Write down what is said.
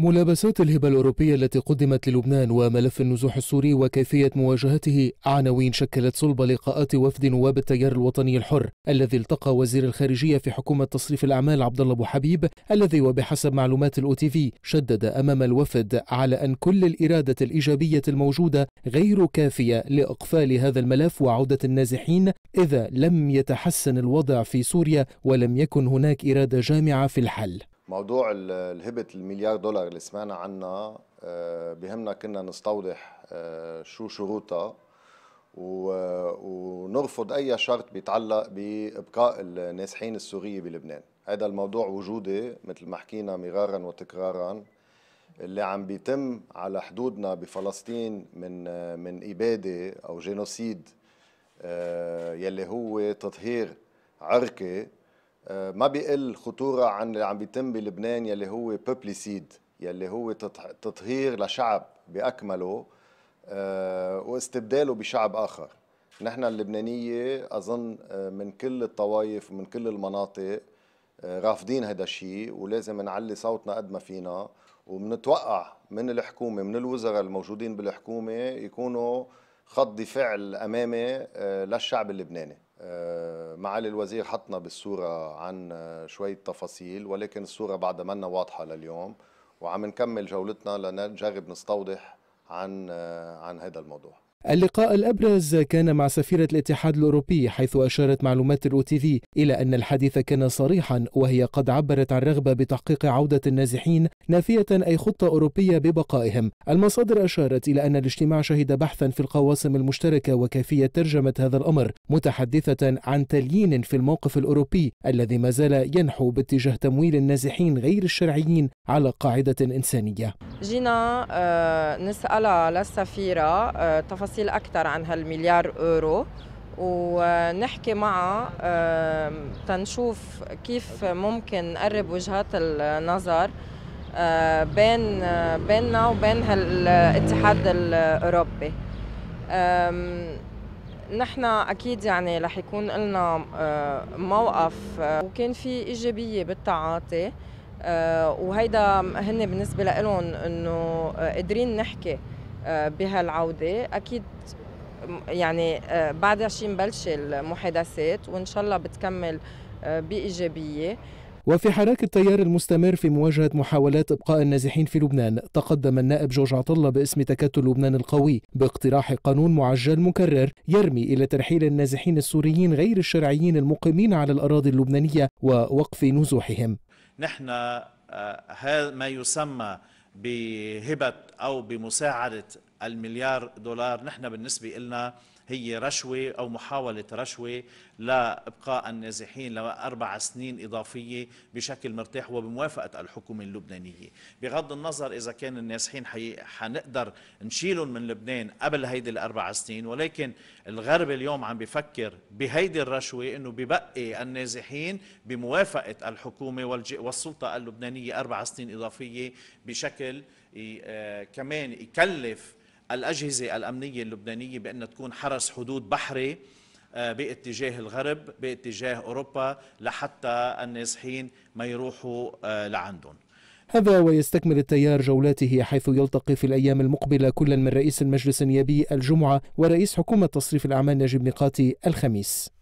ملابسات الهبة الأوروبية التي قدمت للبنان وملف النزوح السوري وكيفية مواجهته عناوين شكلت صلب لقاءات وفد نواب التيار الوطني الحر الذي التقى وزير الخارجية في حكومة تصريف الأعمال عبد الله أبو حبيب الذي وبحسب معلومات الأو تي في شدد أمام الوفد على أن كل الإرادة الإيجابية الموجودة غير كافية لإقفال هذا الملف وعودة النازحين إذا لم يتحسن الوضع في سوريا ولم يكن هناك إرادة جامعة في الحل موضوع الهبة المليار دولار اللي سمعنا عنها آه، بهمنا كنا نستوضح آه، شو شروطها آه، ونرفض اي شرط بيتعلق بابقاء النازحين السوريه بلبنان هذا الموضوع وجودي مثل ما حكينا مرارا وتكرارا اللي عم بيتم على حدودنا بفلسطين من من اباده او جينوسيد يلي هو تطهير عرقي آه، ما بيقل خطوره عن اللي عم بيتم بلبنان يلي هو سيد يلي هو تطهير لشعب باكمله آه، واستبداله بشعب اخر نحن اللبنانيه اظن آه، من كل الطوائف ومن كل المناطق رافضين هذا الشيء ولازم نعلي صوتنا قد ما فينا وبنتوقع من الحكومه من الوزراء الموجودين بالحكومه يكونوا خط دفاع امامي للشعب اللبناني معالي الوزير حطنا بالصورة عن شوية تفاصيل ولكن الصورة بعد منا واضحة لليوم وعم نكمل جولتنا لنجرب نستوضح عن عن هذا الموضوع اللقاء الأبرز كان مع سفيرة الاتحاد الأوروبي حيث أشارت معلومات الأو تي في إلى أن الحديث كان صريحا وهي قد عبرت عن رغبة بتحقيق عودة النازحين نافية أي خطة أوروبية ببقائهم المصادر أشارت إلى أن الاجتماع شهد بحثا في القواسم المشتركة وكيفية ترجمة هذا الأمر متحدثة عن تليين في الموقف الأوروبي الذي ما زال ينحو باتجاه تمويل النازحين غير الشرعيين على قاعدة إنسانية جينا آه، نسألها للسفيرة آه، تفاصيل أكثر عن هالمليار أورو ونحكي معها تنشوف كيف ممكن نقرب وجهات النظر آه، بين بيننا وبين الاتحاد الأوروبي نحن اكيد يعني رح يكون لنا موقف وكان في ايجابيه بالتعاطي آه، وهيدا هن بالنسبه لهم انه آه، قادرين نحكي آه، بهالعوده اكيد يعني بعد شي مبلش المحادثات وان شاء الله بتكمل بايجابيه وفي حراك التيار المستمر في مواجهة محاولات إبقاء النازحين في لبنان تقدم النائب جورج عطلة باسم تكتل لبنان القوي باقتراح قانون معجل مكرر يرمي إلى ترحيل النازحين السوريين غير الشرعيين المقيمين على الأراضي اللبنانية ووقف نزوحهم نحن آه، ما يسمى بهبة أو بمساعدة المليار دولار نحن بالنسبة لنا هي رشوة أو محاولة رشوة لإبقاء النازحين لأربع سنين إضافية بشكل مرتاح وبموافقة الحكومة اللبنانية بغض النظر إذا كان النازحين حنقدر نشيلهم من لبنان قبل هيدي الأربع سنين ولكن الغرب اليوم عم بفكر بهيدي الرشوة أنه ببقي النازحين بموافقة الحكومة والسلطة اللبنانية أربع سنين إضافية بشكل آه، كمان يكلف الأجهزة الأمنية اللبنانية بأن تكون حرس حدود بحري آه، باتجاه الغرب باتجاه أوروبا لحتى النازحين ما يروحوا آه، لعندهم هذا ويستكمل التيار جولاته حيث يلتقي في الأيام المقبلة كل من رئيس المجلس النيابي الجمعة ورئيس حكومة تصريف الأعمال نجيب ميقاتي الخميس